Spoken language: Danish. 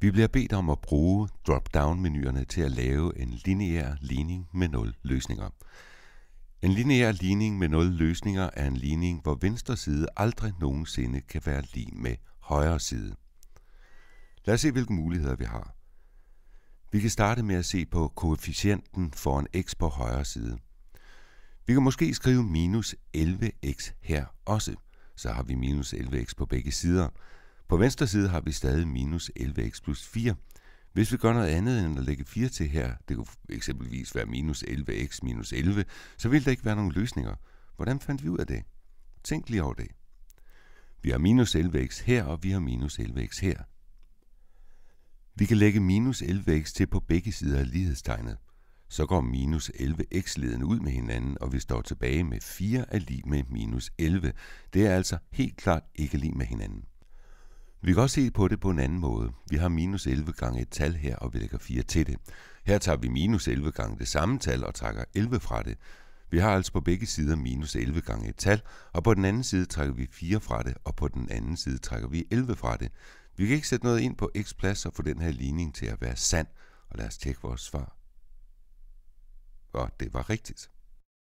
Vi bliver bedt om at bruge drop-down-menuerne til at lave en lineær ligning med 0 løsninger. En lineær ligning med 0 løsninger er en ligning, hvor venstre side aldrig nogensinde kan være lige med højre side. Lad os se, hvilke muligheder vi har. Vi kan starte med at se på koefficienten for en x på højre side. Vi kan måske skrive minus 11x her også. Så har vi minus 11x på begge sider. På venstre side har vi stadig minus 11x plus 4. Hvis vi gør noget andet end at lægge 4 til her, det kunne eksempelvis være minus 11x minus 11, så vil der ikke være nogen løsninger. Hvordan fandt vi ud af det? Tænk lige over det. Vi har minus 11x her, og vi har minus 11x her. Vi kan lægge minus 11x til på begge sider af lighedstegnet. Så går minus 11 x ledene ud med hinanden, og vi står tilbage med 4 er lige med minus 11. Det er altså helt klart ikke lige med hinanden. Vi kan også se på det på en anden måde. Vi har minus 11 gange et tal her, og vi lægger 4 til det. Her tager vi minus 11 gange det samme tal og trækker 11 fra det. Vi har altså på begge sider minus 11 gange et tal, og på den anden side trækker vi 4 fra det, og på den anden side trækker vi 11 fra det. Vi kan ikke sætte noget ind på x plads og få den her ligning til at være sand, og lad os tjekke vores svar. Og det var rigtigt.